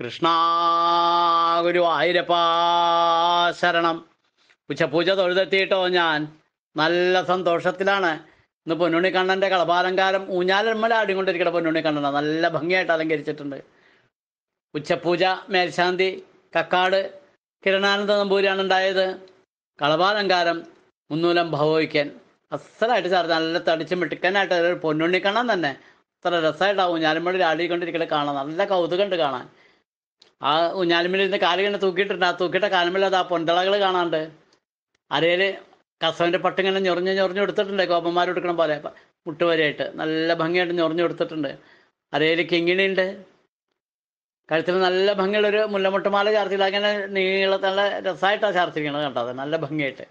കൃഷ്ണാ ഗുരുവായൂരപ്പാ ഉച്ച പൂജ തൊഴുതെത്തിയിട്ടോ ഞാൻ നല്ല സന്തോഷത്തിലാണ് ഇന്ന് പൊന്നുണ്ണിക്കണ്ണൻ്റെ കളപാലങ്കാരം ഊഞ്ഞാലമ്മല ആടിക്കൊണ്ടിരിക്കണ പൊന്നുണ്ണിക്കണ്ണനാണ് നല്ല ഭംഗിയായിട്ട് അലങ്കരിച്ചിട്ടുണ്ട് ഉച്ചപൂജ മേൽശാന്തി കക്കാട് കിരണാനന്ദ നമ്പൂരിയാണ് ഉണ്ടായത് കളപാലങ്കാരം മുന്നൂലം ഭവോയ്ക്കൻ അസലായിട്ട് സാർ നല്ല തടിച്ച് മിടുക്കനായിട്ട് ഒരു പൊന്നുണ്ണിക്കണ്ണൻ തന്നെ അത്ര രസമായിട്ടാവും ഞാനും വേണ്ടി ആടിക്കൊണ്ടിരിക്കൽ കാണാൻ നല്ല കൗതുകമുണ്ട് കാണാൻ ആ ഊഞ്ഞാലുമ്പിലിരുന്ന് കാല് കണ്ട് തൂക്കിയിട്ടുണ്ട് ആ തൂക്കിയിട്ട അത് ആ പൊന്തളകൾ കാണാണ്ട് അരയിൽ കസവിൻ്റെ പട്ടിങ്ങനെ ഞൊറിഞ്ഞ് ഞൊറിഞ്ഞ് കൊടുത്തിട്ടുണ്ട് കോപ്പന്മാർ എടുക്കണ പോലെ മുട്ടുവരെയായിട്ട് നല്ല ഭംഗിയായിട്ട് ഞൊറിഞ്ഞ് കൊടുത്തിട്ടുണ്ട് അരയിൽ കിങ്ങിണിയുണ്ട് കഴുത്തിൽ നല്ല ഭംഗിയുള്ള ഒരു മുല്ലമുട്ടുമാല ചാർത്തിയത് അങ്ങനെ നല്ല രസമായിട്ടാണ് ചാർത്തിരിക്കണത് കണ്ടത് നല്ല ഭംഗിയായിട്ട്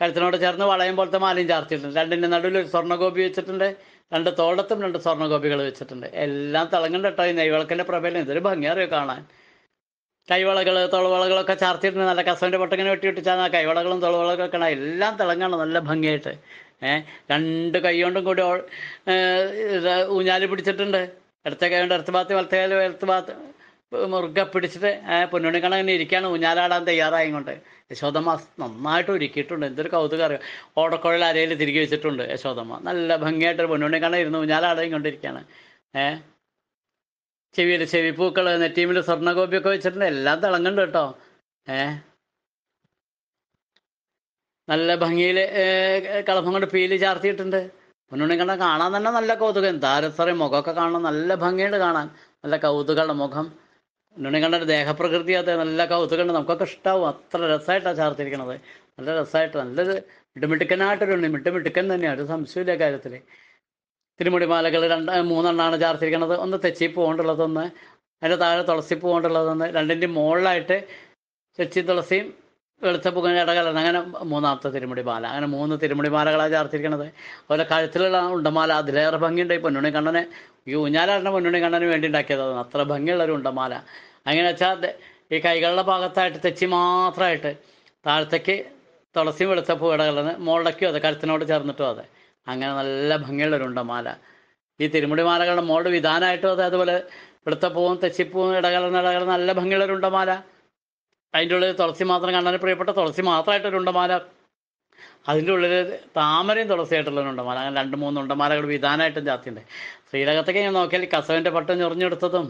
കഴുത്തിനോട് ചേർന്ന് വളയം പോലത്തെ മാലയും ചാർത്തിയിട്ടുണ്ട് രണ്ടിൻ്റെ നടുവിൽ ഒരു സ്വർണ്ണഗോപി വെച്ചിട്ടുണ്ട് രണ്ട് തോളത്തും രണ്ട് സ്വർണ്ണഗോപികൾ വെച്ചിട്ടുണ്ട് എല്ലാം തിളങ്ങുന്നുണ്ട് കേട്ടോ ഈ നെയ്വളക്കിൻ്റെ പ്രഭയിലും ഇതൊരു ഭംഗിയറിയോ കാണാൻ കൈവളകൾ തോളവളകളൊക്കെ ചാർത്തിയിട്ട് നല്ല കസവിൻ്റെ പൊട്ടങ്ങനെ വെട്ടി ആ കൈവളകളും തോളവളകളൊക്കെ ആണ് എല്ലാം തിളങ്ങണം നല്ല ഭംഗിയായിട്ട് ഏഹ് രണ്ട് കൈകൊണ്ടും കൂടി ഊഞ്ഞാല് പിടിച്ചിട്ടുണ്ട് ഇടത്തെ കൈ കൊണ്ട് ഇടത്ത് ഭാഗത്ത് വലത്തെ കൈ വലത്ത് ഭാഗത്ത് മുറുകെ പിടിച്ചിട്ട് പൊന്നോണി കണക്കിന് ഇരിക്കുകയാണ് ഊഞ്ഞാലാടാൻ തയ്യാറായി കൊണ്ട് യശോദമ്മ നന്നായിട്ട് ഒരുക്കിയിട്ടുണ്ട് എന്തൊരു കൗതുകം അറിയാം ഓടക്കുഴൽ അരയിൽ തിരികെ വെച്ചിട്ടുണ്ട് യശോദമ്മ നല്ല ഭംഗിയായിട്ട് പൊന്നുണി കണ ഇരുന്ന് ഊഞ്ഞാലാടയും കൊണ്ടിരിക്കുകയാണ് ഏ ചെവിയിൽ ചെവിപ്പൂക്കൾ നെറ്റീമിൽ സ്വർണ്ണഗോപിയൊക്കെ വെച്ചിട്ടുണ്ട് എല്ലാം തിളങ്ങുന്നുണ്ട് കേട്ടോ ഏ നല്ല ഭംഗിയിൽ കളഭം കൊണ്ട് പീല് ചാർത്തിയിട്ടുണ്ട് കണ്ണ കാണാൻ തന്നെ നല്ല കൗതുകം താരത്തറി മുഖമൊക്കെ കാണാൻ നല്ല ഭംഗിയുണ്ട് കാണാൻ നല്ല കൗതുകളുടെ മുഖം ഉണ്ണിക്കണ്ണൻ്റെ ദേഹപ്രകൃതി അത് നല്ല കൗതുകം നമുക്കൊക്കെ ഇഷ്ടാവും അത്ര രസമായിട്ടാണ് ചാർത്തിരിക്കണത് നല്ല രസമായിട്ട് നല്ലൊരു മിട്ടുമിട്ടുക്കനായിട്ടൊരു ഉണ്ണി മിട്ടുമിട്ടുക്കൻ തന്നെയാണ് ഒരു സംശയമില്ല കാര്യത്തിൽ തിരുമുടി മാലകൾ രണ്ട് മൂന്നെണ്ണമാണ് ചാർത്തിരിക്കണത് ഒന്ന് തെച്ചി പോകേണ്ടുള്ളതൊന്ന് അതിൻ്റെ താഴെ തുളസി പോകേണ്ടുള്ളതൊന്ന് രണ്ടിൻ്റെ മുകളിലായിട്ട് തെച്ചി തുളസിയും വെളുത്ത പുകനടകലാണ് അങ്ങനെ മൂന്നാമത്തെ തിരുമുടി മാല അങ്ങനെ മൂന്ന് മാലകളാണ് ചാർത്തിരിക്കണത് അതുപോലെ കഴുത്തിലുള്ള ഉണ്ടമാല അതിലേറെ ഭംഗിയുണ്ടായി പൊന്നുണി കണ്ണനെ ഈ ഊഞ്ഞാലാറിൻ്റെ പൊന്നുണി കണ്ണന് വേണ്ടി ഉണ്ടാക്കിയതാണ് അത്ര ഭംഗിയുള്ളൊരു ഉണ്ടമാല അങ്ങനെ വെച്ചാൽ ഈ കൈകളുടെ ഭാഗത്തായിട്ട് തെച്ചി മാത്രമായിട്ട് താഴത്തേക്ക് തുളസി വെളുത്ത പൂടകളെന്ന് മുകളിലേക്കും അത് കഴുത്തിനോട് ചേർന്നിട്ടും അതെ അങ്ങനെ നല്ല ഭംഗിയുള്ളൊരു ഉണ്ടമാല ഈ തിരുമുടിമാലകളുടെ മോളുടെ വിധാനമായിട്ടും അതെ അതുപോലെ വെളുത്ത പൂവും തെച്ചിപ്പൂവും ഇടകലർന്ന് ഇടകലർന്ന് നല്ല ഭംഗിയുള്ളൊരു ഉണ്ടമാല അതിൻ്റെ ഉള്ളിൽ തുളസി മാത്രം കണ്ണന് പ്രിയപ്പെട്ട തുളസി മാത്രമായിട്ടൊരു ഉണ്ടമാല അതിൻ്റെ ഉള്ളിൽ താമരയും തുളസിയായിട്ടുള്ള ഉണ്ടമാല അങ്ങനെ രണ്ട് മൂന്ന് ഉണ്ടമാലകൾ വിധാനമായിട്ടും ജാത്തിയുണ്ട് ശ്രീരകത്തൊക്കെ ഞാൻ നോക്കിയാൽ കസവിൻ്റെ പട്ടം ചൊറിഞ്ഞെടുത്തതും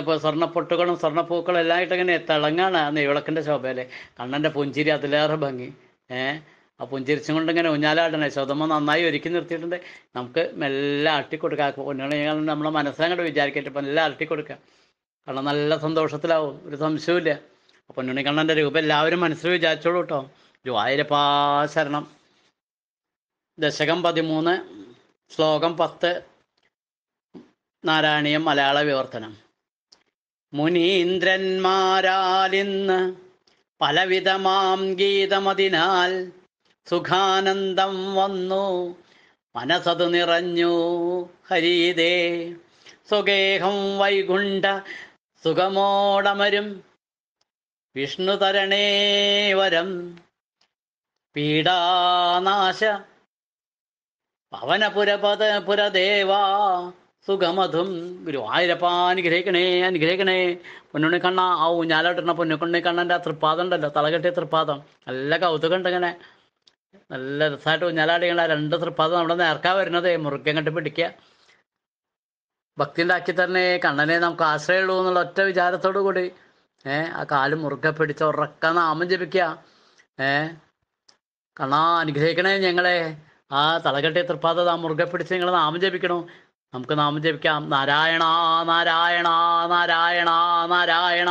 ഇപ്പോൾ സ്വർണ്ണപ്പൊട്ടുകളും സ്വർണ്ണപ്പൂക്കളും എല്ലാം ആയിട്ട് ഇങ്ങനെ തിളങ്ങാണ് ആ നെയ്വിളക്കിൻ്റെ ശോഭയിൽ കണ്ണൻ്റെ പുഞ്ചിരി അതിലേറെ ഭംഗി ഏഹ് ആ പുഞ്ചിരിച്ചും കൊണ്ട് ഇങ്ങനെ ഊഞ്ഞാലാടണേ ശോതമ്മ നന്നായി ഒരുക്കി നിർത്തിയിട്ടുണ്ട് നമുക്ക് മെല്ലെ അട്ടിക്കൊടുക്കുക പൊന്നുകൾ നമ്മളെ മനസ്സിലങ്ങോട്ട് വിചാരിക്കട്ടെ ഇപ്പം എല്ലാം അട്ടിക്കൊടുക്കുക കാരണം നല്ല സന്തോഷത്തിലാവും ഒരു സംശയമില്ല അപ്പം ഉണ്ണിക്കണ്ണൻ്റെ രൂപം എല്ലാവരും മനസ്സിൽ വിചാരിച്ചോളൂ കേട്ടോ ഗുരുവായൂരപ്പാശരണം ദശകം പതിമൂന്ന് ശ്ലോകം പത്ത് നാരായണീയം മലയാള വിവർത്തനം മുനീന്ദ്രന്മാരാലിന്ന് പലവിധമാം ഗീതമതിനാൽ സുഖാനന്ദം വന്നു മനസ്സത് നിറഞ്ഞു ഹരീതേ സ്വഗേഹം വൈകുണ്ഠ സുഖമോടമരും വിഷ്ണു തരണേ വരം പീഡാനാശ പവനപുരപദ പുരദേവാ സുഖമധും ആയിരപ്പ അനുഗ്രഹിക്കണേ അനുഗ്രഹിക്കണേ പൊന്നുണ്ണി കണ്ണ ആ ഊഞ്ഞാലോട്ടണ പൊന്നുണ്ണി കണ്ണൻ്റെ ആ തൃപ്പാദം ഉണ്ടല്ലോ തലകെട്ടിയ തൃപ്പാദം നല്ല കൗതുകമുണ്ട് ഇങ്ങനെ നല്ല രസമായിട്ട് ഊഞ്ഞാലാടികളാണ് രണ്ട് തൃപ്പാദം നമ്മുടെ നേർക്കാ വരുന്നതേ മുറുക്കം കെട്ടി പിടിക്കുക ഭക്തി ഉണ്ടാക്കി തന്നെ കണ്ണനെ നമുക്ക് ആശ്രയമുള്ളൂ എന്നുള്ള ഒറ്റ വിചാരത്തോടു കൂടി ഏർ ആ കാല് മുറുകെ പിടിച്ച ഉറക്ക നാമം ജപിക്കുക ഏർ കണ്ണാ അനുഗ്രഹിക്കണേ ഞങ്ങളെ ആ തലകെട്ടി തൃപ്പാദ ആ മുറുകെ പിടിച്ച് നിങ്ങൾ നാമം ജപിക്കണം നമുക്ക് നാമം ജപിക്കാം നാരായണ നാരായണ നാരായണ നാരായണ